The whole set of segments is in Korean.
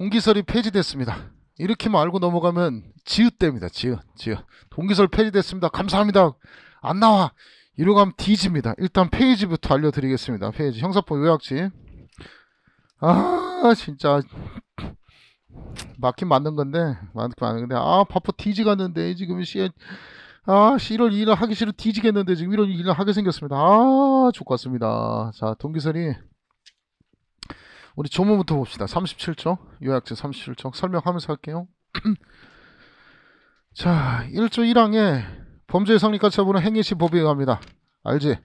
동기설이 폐지됐습니다. 이렇게말고 뭐 넘어가면 지읒됩니다. 지읒, 지읒. 동기설 폐지됐습니다. 감사합니다. 안 나와. 이러고 가면 뒤집니다. 일단 페이지부터 알려드리겠습니다. 페이지 형사법 요약지. 아 진짜 맞긴 맞는 건데 맞긴 맞는 건데 아 바빠 뒤지갔는데 지금 씨. 아, 1월 2일 하기 싫어 뒤지겠는데 지금 1월 2일 하게 생겼습니다. 아, 좋겠습니다. 자, 동기설이 우리 조문부터 봅시다. 37쪽 요약제 37쪽 설명하면서 할게요. 자 1조 1항에 범죄 의 성립과 처분은 행위시 법에 의합니다. 알지?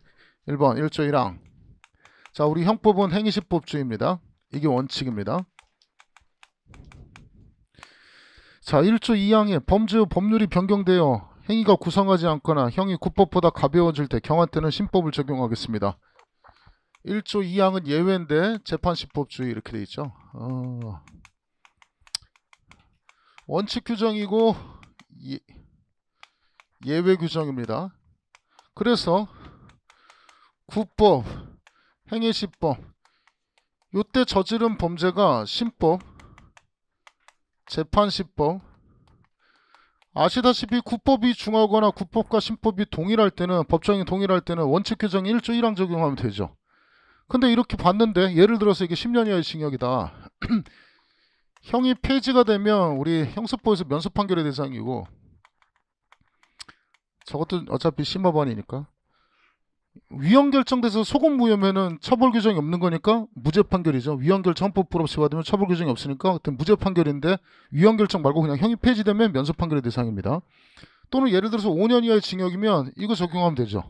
1번 1조 1항 자 우리 형법은 행위시법주의입니다. 이게 원칙입니다. 자 1조 2항에 범죄 법률이 변경되어 행위가 구성하지 않거나 형이 구법보다 가벼워질 때 경한 때는 신법을 적용하겠습니다. 1조 2항은 예외인데 재판시법주의 이렇게 돼 있죠. 어... 원칙 규정이고 예, 예외 규정입니다. 그래서 국법 행위시법 요때 저지른 범죄가 신법, 재판시법 아시다시피 국법이 중하거나 국법과 신법이 동일할 때는 법정이 동일할 때는 원칙 규정 1조 1항 적용하면 되죠. 근데 이렇게 봤는데 예를 들어서 이게 10년 이하의 징역이다. 형이 폐지가 되면 우리 형수법에서 면소 판결의 대상이고 저것도 어차피 심화반이니까 위헌 결정돼서 소금 무혐의는 처벌 규정이 없는 거니까 무죄 판결이죠. 위헌 결정법으로 제외되면 처벌 규정이 없으니까 무죄 판결인데 위헌 결정 말고 그냥 형이 폐지되면 면소 판결의 대상입니다. 또는 예를 들어서 5년 이하의 징역이면 이거 적용하면 되죠.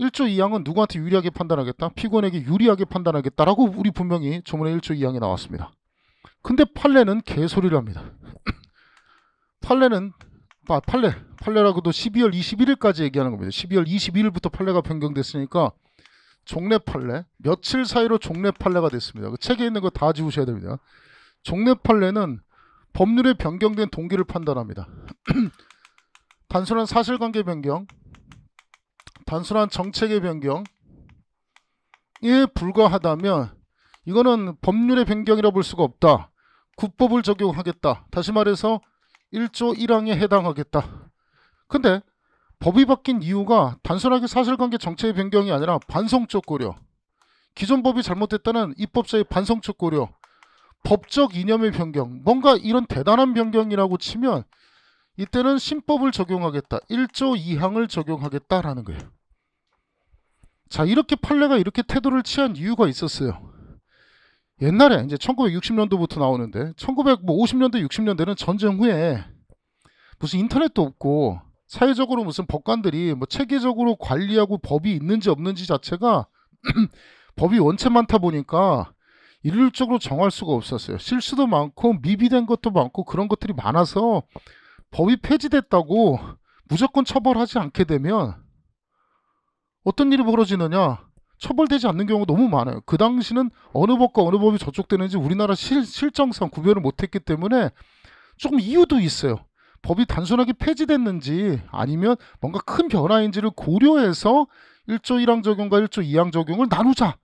1조2항은 누구한테 유리하게 판단하겠다? 피고인에게 유리하게 판단하겠다라고 우리 분명히 조문에 1조2항이 나왔습니다. 근데 판례는 개소리를 합니다. 판례는 아, 판례 판례라고도 12월 21일까지 얘기하는 겁니다. 12월 21일부터 판례가 변경됐으니까 종례 판례 며칠 사이로 종례 판례가 됐습니다. 그 책에 있는 거 다 지우셔야 됩니다. 종례 판례는 법률에 변경된 동기를 판단합니다. 단순한 사실관계 변경, 단순한 정책의 변경에 불과하다면 이거는 법률의 변경이라 볼 수가 없다. 국법을 적용하겠다. 다시 말해서 1조 1항에 해당하겠다. 근데 법이 바뀐 이유가 단순하게 사실관계 정책의 변경이 아니라 반성적 고려. 기존 법이 잘못됐다는 입법자의 반성적 고려. 법적 이념의 변경. 뭔가 이런 대단한 변경이라고 치면 이때는 신법을 적용하겠다. 1조 2항을 적용하겠다라는 거예요. 자, 이렇게 판례가 이렇게 태도를 취한 이유가 있었어요. 옛날에 이제 1960년도부터 나오는데 1950년대 뭐 60년대는 전쟁 후에 무슨 인터넷도 없고 사회적으로 무슨 법관들이 뭐 체계적으로 관리하고 법이 있는지 없는지 자체가 법이 원체 많다 보니까 일률적으로 정할 수가 없었어요. 실수도 많고 미비된 것도 많고 그런 것들이 많아서 법이 폐지됐다고 무조건 처벌하지 않게 되면 어떤 일이 벌어지느냐 처벌되지 않는 경우가 너무 많아요. 그 당시는 어느 법과 어느 법이 저촉되는지 우리나라 실, 실정상 구별을 못했기 때문에 조금 이유도 있어요. 법이 단순하게 폐지됐는지 아니면 뭔가 큰 변화인지를 고려해서 1조 1항 적용과 1조 2항 적용을 나누자.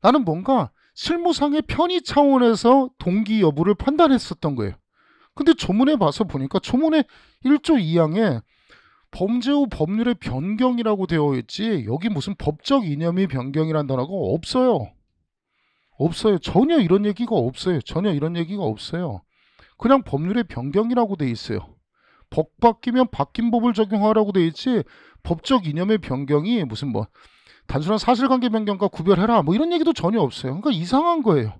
라는 뭔가 실무상의 편의 차원에서 동기 여부를 판단했었던 거예요. 근데 조문에 봐서 보니까 조문에 1조 2항에 범죄 후 법률의 변경이라고 되어 있지 여기 무슨 법적 이념이 변경이란 단어가 없어요. 없어요. 전혀 이런 얘기가 없어요. 전혀 이런 얘기가 없어요. 그냥 법률의 변경이라고 돼 있어요. 법 바뀌면 바뀐 법을 적용하라고 돼 있지 법적 이념의 변경이 무슨 뭐 단순한 사실관계 변경과 구별해라 뭐 이런 얘기도 전혀 없어요. 그러니까 이상한 거예요.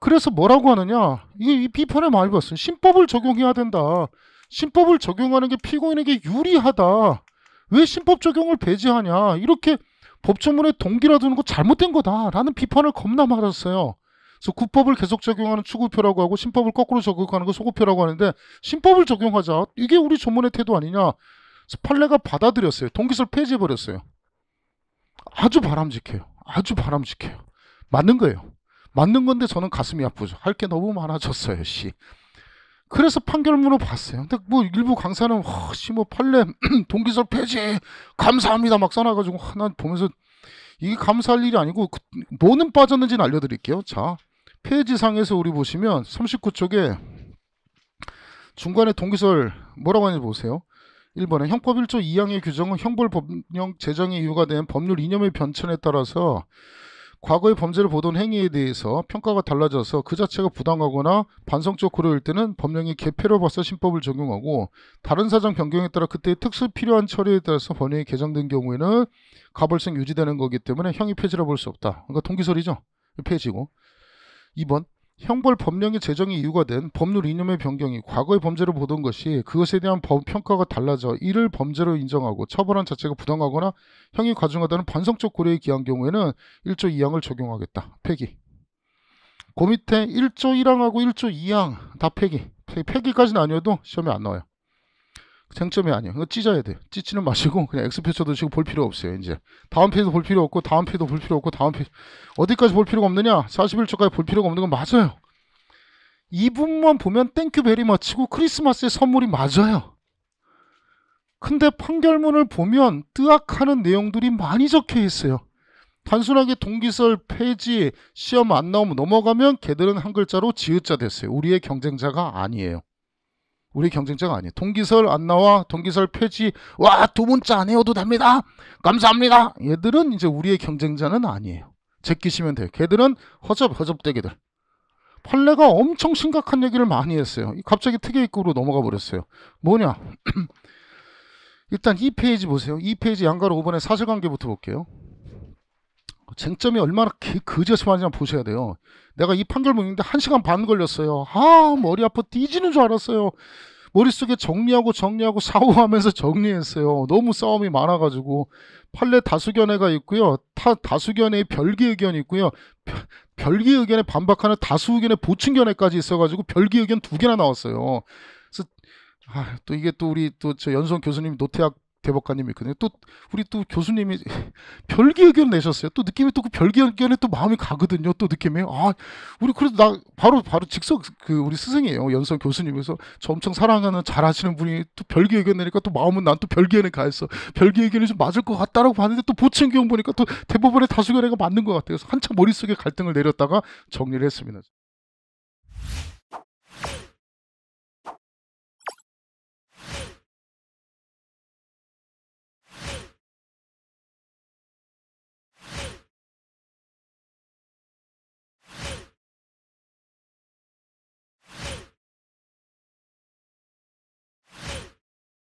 그래서 뭐라고 하느냐 이게 비판을 많이 받았어요. 신법을 적용해야 된다. 신법을 적용하는 게 피고인에게 유리하다. 왜 신법 적용을 배제하냐. 이렇게 법조문에 동기라 두는 거 잘못된 거다라는 비판을 겁나 받았어요. 그래서 구법을 계속 적용하는 추구표라고 하고 신법을 거꾸로 적용하는 거 소구표라고 하는데 신법을 적용하자. 이게 우리 조문의 태도 아니냐. 판례가 받아들였어요. 동기설 폐지해버렸어요. 아주 바람직해요. 아주 바람직해요. 맞는 거예요. 맞는 건데 저는 가슴이 아프죠. 할 게 너무 많아졌어요, 씨. 그래서 판결문을 봤어요. 근데 뭐 일부 강사는 씨뭐 팔렘 동기설 폐지 감사합니다 막 써놔가지고 하나 보면서 이게 감사할 일이 아니고 그, 뭐는 빠졌는지는 알려드릴게요. 자 페이지상에서 우리 보시면 39쪽에 중간에 동기설 뭐라고 하는지 보세요. 1번에 형법 1조 2항의 규정은 형벌법령 제정의 이유가 된 법률 이념의 변천에 따라서 과거의 범죄를 보던 행위에 대해서 평가가 달라져서 그 자체가 부당하거나 반성적 으로일 때는 법령이 개폐로 벌써 신법을 적용하고 다른 사정 변경에 따라 그때의 특수 필요한 처리에 따라서 번역이 개정된 경우에는 가벌성 유지되는 거기 때문에 형이 폐지라 볼수 없다. 그러니까 동기설이죠. 폐지고. 2번 형벌 법령의 제정이 이유가 된 법률 이념의 변경이 과거의 범죄를 보던 것이 그것에 대한 법 평가가 달라져 이를 범죄로 인정하고 처벌한 자체가 부당하거나 형이 과중하다는 반성적 고려에 기한 경우에는 1조 2항을 적용하겠다. 폐기. 그 밑에 1조 1항하고 1조 2항 다 폐기. 폐기까지는 아니어도 시험에 안 나와요. 생점이 아니에요. 이거 그러니까 찢어야 돼. 요 찢지는 마시고 그냥 엑스표처도 지금 볼 필요 없어요. 이제 다음 페이지도 볼 필요 없고 다음 페이지도 볼 필요 없고 다음 페이지 어디까지 볼 필요가 없느냐? 41초까지 볼 필요가 없는 건 맞아요. 2분만 보면 땡큐 베리 마치고 크리스마스의 선물이 맞아요. 근데 판결문을 보면 뜨악하는 내용들이 많이 적혀 있어요. 단순하게 동기설 폐지 시험 안 나오면 넘어가면 걔들은 한 글자로 지읒자 됐어요. 우리의 경쟁자가 아니에요. 우리 경쟁자가 아니에요. 동기설 안 나와, 동기설 폐지, 와, 두 문자 안 해도 됩니다. 감사합니다. 얘들은 이제 우리의 경쟁자는 아니에요. 제끼시면 돼요. 걔들은 허접허접대기들. 판례가 엄청 심각한 얘기를 많이 했어요. 갑자기 특혜 입구로 넘어가 버렸어요. 뭐냐? 일단 이 페이지 보세요. 이 페이지 양가로 5번에 사실관계부터 볼게요. 쟁점이 얼마나 그지같이 지한 보셔야 돼요. 내가 이 판결문 읽는데 1시간 반 걸렸어요. 아 머리 아파 뛰지는 줄 알았어요. 머릿속에 정리하고 정리하고 사후하면서 정리했어요. 너무 싸움이 많아가지고 판례 다수견해가 있고요. 타, 다수견해의 별개 의견이 있고요. 별, 별개 의견에 반박하는 다수 의견의 보충견해까지 있어가지고 별개 의견 두 개나 나왔어요. 그래서 아, 또 이게 또 우리 또 저 연수원 교수님 노태학 대법관님이 그거든요또 우리 또 교수님이 별개 의견 내셨어요. 또 느낌이 또 그 별개 의견에 또 마음이 가거든요. 또 느낌이 아 우리 그래도 나 바로 바로 즉석 그 우리 스승이에요. 연선 교수님에서 저 엄청 사랑하는 잘하시는 분이 또 별개 의견 내니까 또 마음은 난 또 별개 의견에 가했어. 별개 의견이 좀 맞을 것 같다라고 봤는데 또 보충 경험 보니까 또 대법원의 다수결의가 맞는 것 같아요. 그래서 한참 머릿속에 갈등을 내렸다가 정리를 했습니다.